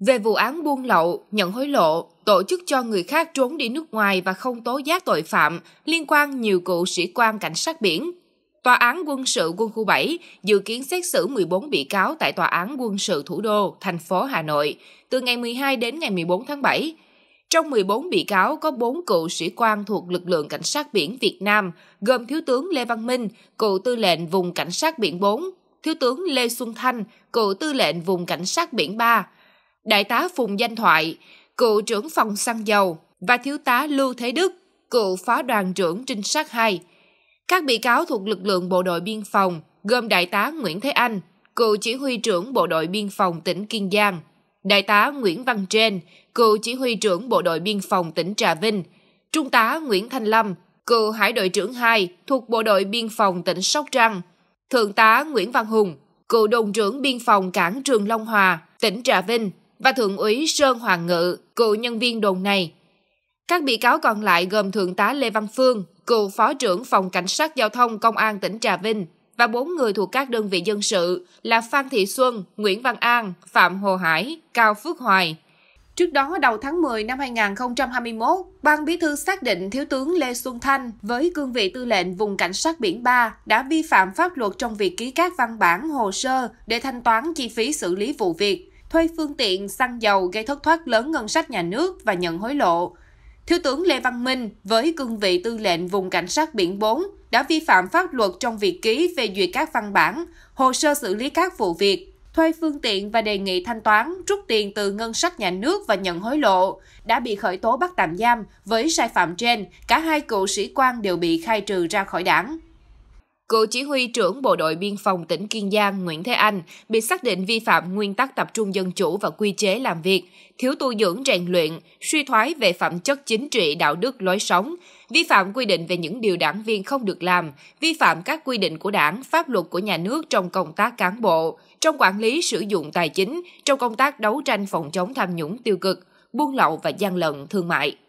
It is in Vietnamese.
về vụ án buôn lậu, nhận hối lộ, tổ chức cho người khác trốn đi nước ngoài và không tố giác tội phạm liên quan nhiều cựu sĩ quan cảnh sát biển. Tòa án quân sự quân khu 7 dự kiến xét xử 14 bị cáo tại Tòa án quân sự thủ đô, thành phố Hà Nội, từ ngày 12 đến ngày 14 tháng 7. Trong 14 bị cáo có 4 cựu sĩ quan thuộc lực lượng cảnh sát biển Việt Nam, gồm Thiếu tướng Lê Văn Minh, cựu tư lệnh vùng cảnh sát biển 4, Thiếu tướng Lê Xuân Thanh, cựu tư lệnh vùng cảnh sát biển 3, Đại tá Phùng Danh Thoại, cựu trưởng phòng xăng dầu và thiếu tá Lưu Thế Đức, cựu phó đoàn trưởng trinh sát 2. Các bị cáo thuộc lực lượng bộ đội biên phòng gồm Đại tá Nguyễn Thế Anh, cựu chỉ huy trưởng bộ đội biên phòng tỉnh Kiên Giang, Đại tá Nguyễn Văn Trên, cựu chỉ huy trưởng bộ đội biên phòng tỉnh Trà Vinh, Trung tá Nguyễn Thanh Lâm, cựu hải đội trưởng 2 thuộc bộ đội biên phòng tỉnh Sóc Trăng, Thượng tá Nguyễn Văn Hùng, cựu đồn trưởng biên phòng cảng Trường Long Hòa, tỉnh Trà Vinh và Thượng úy Sơn Hoàng Ngự, cựu nhân viên đồn này. Các bị cáo còn lại gồm Thượng tá Lê Văn Phương, cựu Phó trưởng Phòng Cảnh sát Giao thông Công an tỉnh Trà Vinh và bốn người thuộc các đơn vị dân sự là Phan Thị Xuân, Nguyễn Văn An, Phạm Hồ Hải, Cao Phước Hoài. Trước đó, đầu tháng 10 năm 2021, Ban Bí thư xác định Thiếu tướng Lê Xuân Thanh với cương vị tư lệnh vùng cảnh sát biển 3 đã vi phạm pháp luật trong việc ký các văn bản, hồ sơ để thanh toán chi phí xử lý vụ việc thuê phương tiện, xăng dầu gây thất thoát lớn ngân sách nhà nước và nhận hối lộ. Thiếu tướng Lê Văn Minh với cương vị tư lệnh vùng cảnh sát biển 4 đã vi phạm pháp luật trong việc ký về duyệt các văn bản, hồ sơ xử lý các vụ việc, thuê phương tiện và đề nghị thanh toán, rút tiền từ ngân sách nhà nước và nhận hối lộ, đã bị khởi tố bắt tạm giam. Với sai phạm trên, cả hai cựu sĩ quan đều bị khai trừ ra khỏi đảng. Cựu chỉ huy trưởng Bộ đội Biên phòng tỉnh Kiên Giang Nguyễn Thế Anh bị xác định vi phạm nguyên tắc tập trung dân chủ và quy chế làm việc, thiếu tu dưỡng rèn luyện, suy thoái về phẩm chất chính trị đạo đức lối sống, vi phạm quy định về những điều đảng viên không được làm, vi phạm các quy định của đảng, pháp luật của nhà nước trong công tác cán bộ, trong quản lý sử dụng tài chính, trong công tác đấu tranh phòng chống tham nhũng tiêu cực, buôn lậu và gian lận thương mại.